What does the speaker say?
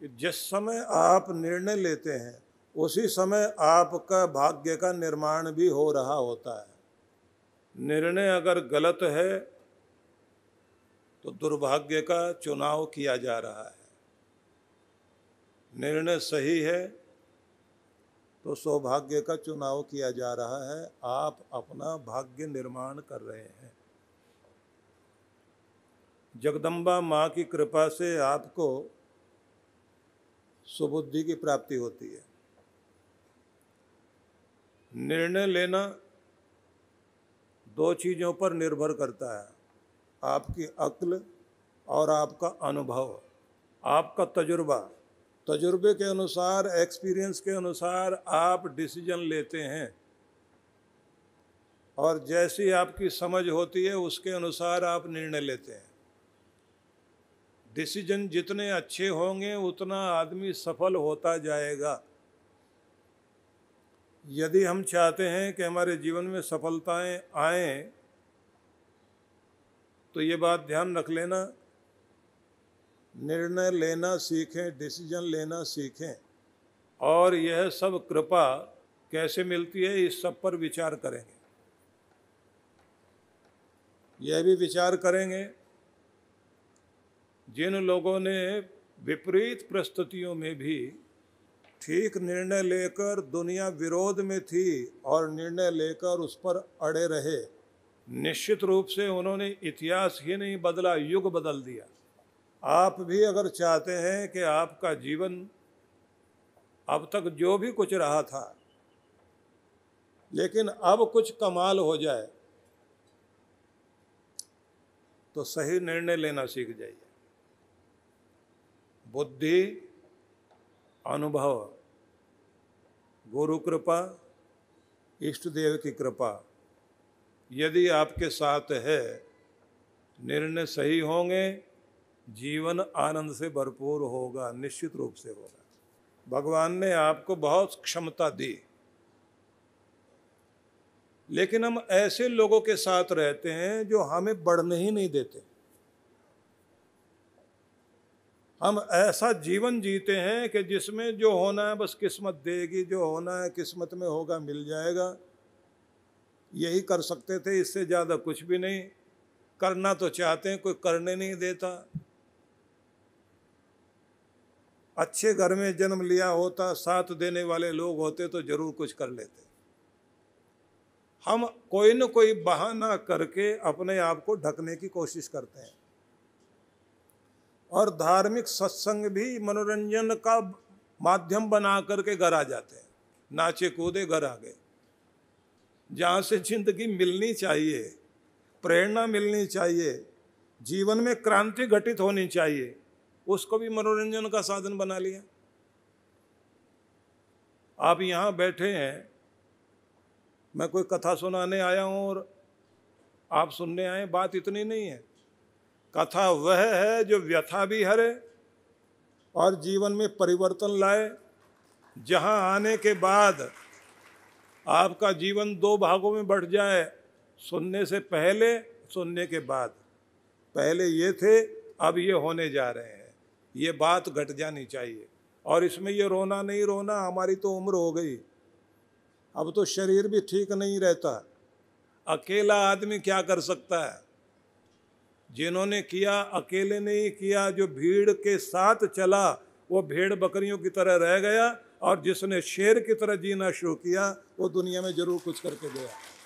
कि जिस समय आप निर्णय लेते हैं उसी समय आपका भाग्य का निर्माण भी हो रहा होता है निर्णय अगर गलत है तो दुर्भाग्य का चुनाव किया जा रहा है निर्णय सही है तो सौभाग्य का चुनाव किया जा रहा है आप अपना भाग्य निर्माण कर रहे हैं जगदम्बा माँ की कृपा से आपको सुबुद्धि की प्राप्ति होती है निर्णय लेना दो चीज़ों पर निर्भर करता है आपकी अक्ल और आपका अनुभव आपका तजुर्बा तजुर्बे के अनुसार एक्सपीरियंस के अनुसार आप डिसीजन लेते हैं और जैसी आपकी समझ होती है उसके अनुसार आप निर्णय लेते हैं डिसीजन जितने अच्छे होंगे उतना आदमी सफल होता जाएगा यदि हम चाहते हैं कि हमारे जीवन में सफलताएं आए तो ये बात ध्यान रख लेना निर्णय लेना सीखें डिसीजन लेना सीखें और यह सब कृपा कैसे मिलती है इस सब पर विचार करेंगे यह भी विचार करेंगे जिन लोगों ने विपरीत परिस्थितियों में भी ठीक निर्णय लेकर दुनिया विरोध में थी और निर्णय लेकर उस पर अड़े रहे निश्चित रूप से उन्होंने इतिहास ही नहीं बदला युग बदल दिया आप भी अगर चाहते हैं कि आपका जीवन अब तक जो भी कुछ रहा था लेकिन अब कुछ कमाल हो जाए तो सही निर्णय लेना सीख जाइए बुद्धि अनुभव गुरु कृपा इष्ट देव की कृपा यदि आपके साथ है निर्णय सही होंगे जीवन आनंद से भरपूर होगा निश्चित रूप से होगा भगवान ने आपको बहुत क्षमता दी लेकिन हम ऐसे लोगों के साथ रहते हैं जो हमें बढ़ने ही नहीं देते हम ऐसा जीवन जीते हैं कि जिसमें जो होना है बस किस्मत देगी जो होना है किस्मत में होगा मिल जाएगा यही कर सकते थे इससे ज़्यादा कुछ भी नहीं करना तो चाहते हैं कोई करने नहीं देता अच्छे घर में जन्म लिया होता साथ देने वाले लोग होते तो ज़रूर कुछ कर लेते हम कोई न कोई बहाना करके अपने आप को ढकने की कोशिश करते हैं और धार्मिक सत्संग भी मनोरंजन का माध्यम बना करके घर आ जाते हैं नाचे कूदे घर आ गए जहाँ से जिंदगी मिलनी चाहिए प्रेरणा मिलनी चाहिए जीवन में क्रांति घटित होनी चाहिए उसको भी मनोरंजन का साधन बना लिया आप यहाँ बैठे हैं मैं कोई कथा सुनाने आया हूँ और आप सुनने आए बात इतनी नहीं है कथा वह है जो व्यथा भी हरे और जीवन में परिवर्तन लाए जहाँ आने के बाद आपका जीवन दो भागों में बढ़ जाए सुनने से पहले सुनने के बाद पहले ये थे अब ये होने जा रहे हैं ये बात घट जानी चाहिए और इसमें ये रोना नहीं रोना हमारी तो उम्र हो गई अब तो शरीर भी ठीक नहीं रहता अकेला आदमी क्या कर सकता है जिन्होंने किया अकेले नहीं किया जो भीड़ के साथ चला वो भेड़ बकरियों की तरह रह गया और जिसने शेर की तरह जीना शुरू किया वो दुनिया में ज़रूर कुछ करके गया